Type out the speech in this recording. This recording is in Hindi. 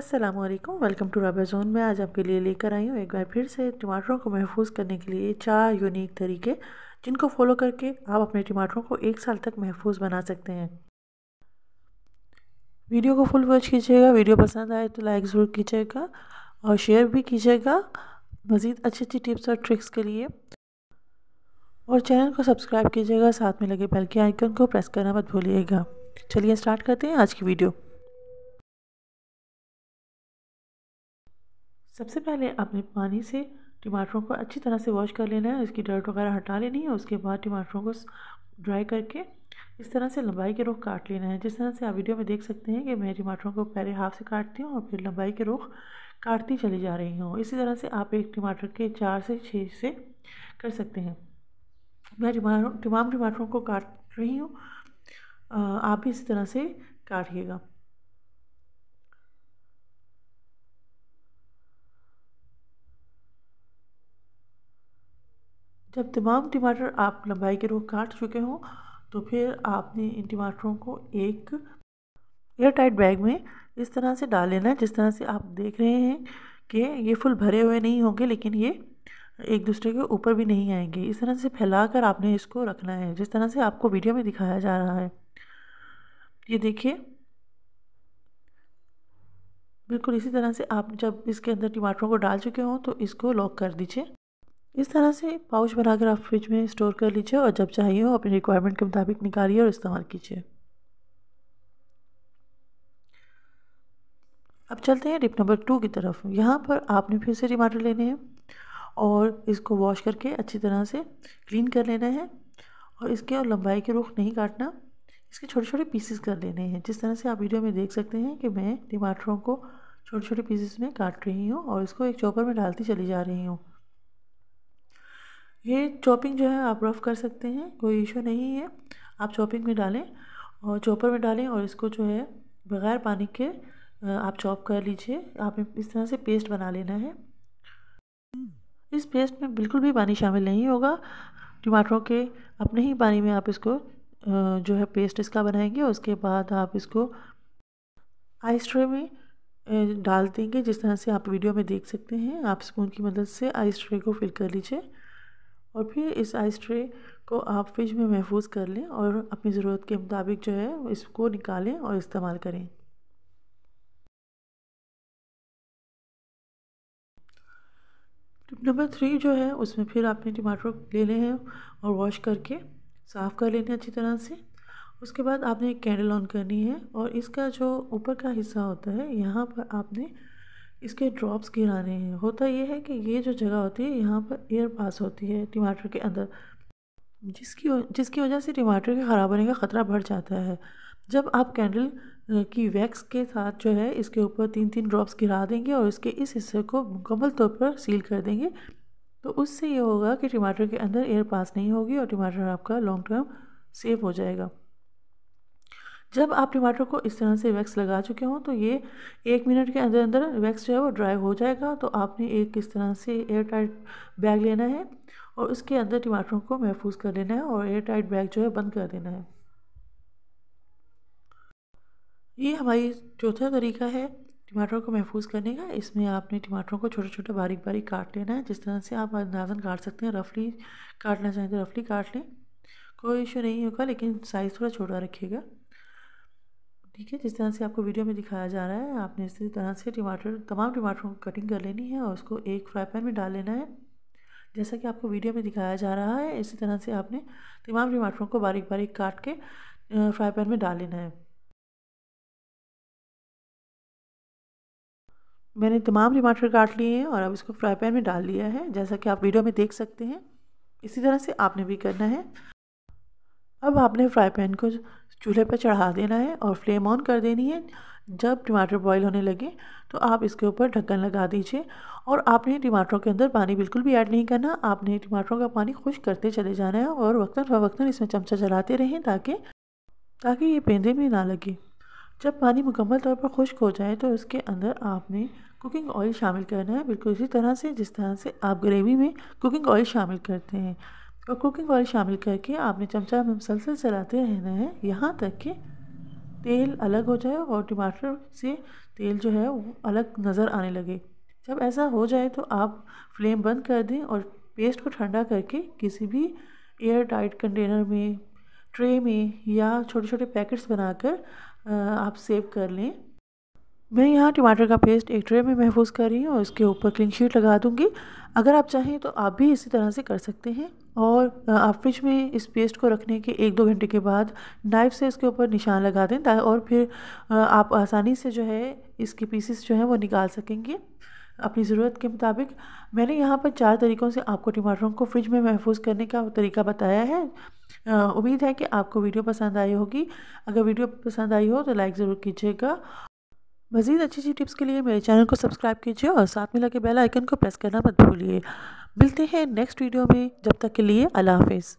अस्सलाम वालेकुम वेलकम टू रबा जोन में आज आपके लिए लेकर आई हूँ एक बार फिर से टमाटरों को महफूज करने के लिए चार यूनिक तरीके जिनको फॉलो करके आप अपने टमाटरों को एक साल तक महफूज बना सकते हैं वीडियो को फुल वॉच कीजिएगा वीडियो पसंद आए तो लाइक ज़रूर कीजिएगा और शेयर भी कीजिएगा मज़ीद अच्छी अच्छी टिप्स और ट्रिक्स के लिए और चैनल को सब्सक्राइब कीजिएगा साथ में लगे बेल के आइकन को प्रेस करना मत भूलिएगा चलिए स्टार्ट करते हैं आज की वीडियो सबसे पहले आपने पानी से टमाटरों को अच्छी तरह से वॉश कर लेना है इसकी डर्ट वगैरह हटा लेनी है उसके बाद टमाटरों को ड्राई करके इस तरह से लंबाई के रुख काट लेना है जिस तरह से आप वीडियो में देख सकते हैं कि मैं टमाटरों को पहले हाफ से काटती हूँ और फिर लंबाई के रुख काटती चली जा रही हूँ इसी तरह से आप एक टमाटर के चार से छः से कर सकते हैं मैं तमाम टमाटरों को काट रही हूँ आप भी इसी तरह से काटिएगा जब तमाम टमाटर आप लंबाई के रूप काट चुके हों तो फिर आपने इन टमाटरों को एक एयर टाइट बैग में इस तरह से डाल लेना है जिस तरह से आप देख रहे हैं कि ये फुल भरे हुए नहीं होंगे लेकिन ये एक दूसरे के ऊपर भी नहीं आएंगे इस तरह से फैला कर आपने इसको रखना है जिस तरह से आपको वीडियो में दिखाया जा रहा है ये देखिए बिल्कुल इसी तरह से आप जब इसके अंदर टमाटरों को डाल चुके हों तो इसको लॉक कर दीजिए इस तरह से पाउच बनाकर आप फ्रिज में स्टोर कर लीजिए और जब चाहिए हो अपनी रिक्वायरमेंट के मुताबिक निकालिए और इस्तेमाल कीजिए अब चलते हैं डिप नंबर टू की तरफ यहाँ पर आपने फिर से टमाटर लेने हैं और इसको वॉश करके अच्छी तरह से क्लीन कर लेना है और इसके और लंबाई के रुख नहीं काटना इसके छोटे छोटे पीसेस कर लेने हैं जिस तरह से आप वीडियो में देख सकते हैं कि मैं टमाटरों को छोटे छोटे पीसेस में काट रही हूँ और इसको एक चॉपर में डालती चली जा रही हूँ ये चॉपिंग जो है आप रफ़ कर सकते हैं कोई इशू नहीं है आप चॉपिंग में डालें और चॉपर में डालें और इसको जो है बग़ैर पानी के आप चॉप कर लीजिए आप इस तरह से पेस्ट बना लेना है इस पेस्ट में बिल्कुल भी पानी शामिल नहीं होगा टमाटरों के अपने ही पानी में आप इसको जो है पेस्ट इसका बनाएंगे उसके बाद आप इसको आइस ट्रे में डाल देंगे जिस तरह से आप वीडियो में देख सकते हैं आप स्पून की मदद से आइस ट्रे को फिल कर लीजिए और फिर इस आइस ट्रे को आप फ्रिज में महफूज कर लें और अपनी ज़रूरत के मुताबिक जो है इसको निकालें और इस्तेमाल करें टिप नंबर थ्री जो है उसमें फिर आपने टमाटर लेने हैं और वॉश करके साफ़ कर लेने अच्छी तरह से उसके बाद आपने एक कैंडल ऑन करनी है और इसका जो ऊपर का हिस्सा होता है यहाँ पर आपने इसके ड्रॉप्स गिराने हैं होता ये है कि ये जो जगह होती है यहाँ पर एयर पास होती है टमाटर के अंदर जिसकी जिसकी वजह से टमाटर के ख़राब होने का ख़तरा बढ़ जाता है जब आप कैंडल की वैक्स के साथ जो है इसके ऊपर तीन तीन ड्रॉप्स गिरा देंगे और इसके इस हिस्से को मुकम्मल तौर पर सील कर देंगे तो उससे ये होगा कि टमाटर के अंदर एयर पास नहीं होगी और टमाटर आपका लॉन्ग टर्म सेफ हो जाएगा जब आप टमाटर को इस तरह से वैक्स लगा चुके हों तो ये एक मिनट के अंदर अंदर वैक्स जो है वो ड्राई हो जाएगा तो आपने एक इस तरह से एयर टाइट बैग लेना है और उसके अंदर टमाटरों को महफूज कर लेना है और एयर टाइट बैग जो है बंद कर देना है ये हमारी चौथा तरीका है टमाटरों को महफूज करने का इसमें आपने टमाटरों को छोटे छोटे बारीक बारीक काट लेना है जिस तरह से आप अंदाजन काट सकते हैं रफली काटना चाहें तो रफली काट लें कोई इशू नहीं होगा लेकिन साइज़ थोड़ा छोटा रखिएगा ठीक है जिस तरह से आपको वीडियो में दिखाया जा रहा है आपने इसी तरह से टमाटर तमाम टमाटरों की कटिंग कर लेनी है और उसको एक फ्राई पैन में डाल लेना है जैसा कि आपको वीडियो में दिखाया जा रहा है इसी तरह से आपने तमाम टमाटरों को बारीक बारीक काट के फ्राई पैन में डाल लेना है मैंने तमाम टमाटर काट लिए हैं और अब इसको फ्राई पैन में डाल लिया है जैसा कि आप वीडियो में देख सकते हैं इसी तरह से आपने भी करना है अब आपने फ्राई पैन को चूल्हे पर चढ़ा देना है और फ्लेम ऑन कर देनी है जब टमाटर बॉईल होने लगे तो आप इसके ऊपर ढक्कन लगा दीजिए और आपने टमाटरों के अंदर पानी बिल्कुल भी ऐड नहीं करना आपने टमाटरों का पानी खुश करते चले जाना है और वक्ता फवक्ता इसमें चमचा चलाते रहें ताकि ताकि ये पेंदे भी ना लगे जब पानी मुकम्मल तौर पर खुश्क हो जाए तो उसके अंदर आपने कुकिंग ऑयल शामिल करना है बिल्कुल इसी तरह से जिस तरह से आप ग्रेवी में कुकिंग ऑयल शामिल करते हैं और कुकिंग ऑयल शामिल करके आपने चमचा में मुसलसल चलाते रहना है यहाँ तक कि तेल अलग हो जाए और टमाटर से तेल जो है वो अलग नज़र आने लगे जब ऐसा हो जाए तो आप फ्लेम बंद कर दें और पेस्ट को ठंडा करके किसी भी एयर टाइट कंटेनर में ट्रे में या छोटे छोटे पैकेट्स बनाकर आप सेव कर लें मैं यहाँ टमाटर का पेस्ट एक ट्रे में महफूज कर रही हूँ और इसके ऊपर क्लीन शीट लगा दूँगी अगर आप चाहें तो आप भी इसी तरह से कर सकते हैं और आप फ्रिज में इस पेस्ट को रखने के एक दो घंटे के बाद नाइफ से इसके ऊपर निशान लगा दें और फिर आप आसानी से जो है इसके पीसेस जो हैं वो निकाल सकेंगे अपनी ज़रूरत के मुताबिक मैंने यहाँ पर चार तरीक़ों से आपको टमाटरों को फ्रिज में महफूज करने का तरीका बताया है उम्मीद है कि आपको वीडियो पसंद आई होगी अगर वीडियो पसंद आई हो तो लाइक ज़रूर कीजिएगा मज़ीद अच्छी अच्छी टिप्स के लिए मेरे चैनल को सब्सक्राइब कीजिए और साथ में लगे बेल आइकन को प्रेस करना मत भूलिए मिलते हैं नेक्स्ट वीडियो में जब तक के लिए अल्लाह हाफिज़